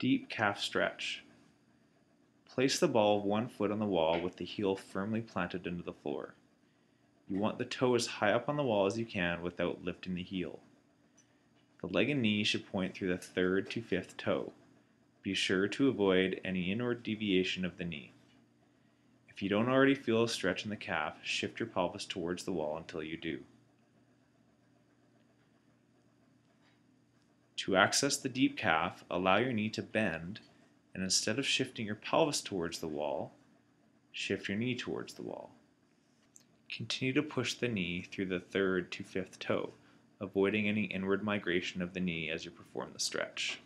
Deep calf stretch. Place the ball of one foot on the wall with the heel firmly planted into the floor. You want the toe as high up on the wall as you can without lifting the heel. The leg and knee should point through the third to fifth toe. Be sure to avoid any inward deviation of the knee. If you don't already feel a stretch in the calf, shift your pelvis towards the wall until you do. To access the deep calf, allow your knee to bend, and instead of shifting your pelvis towards the wall, shift your knee towards the wall. Continue to push the knee through the third to fifth toe, avoiding any inward migration of the knee as you perform the stretch.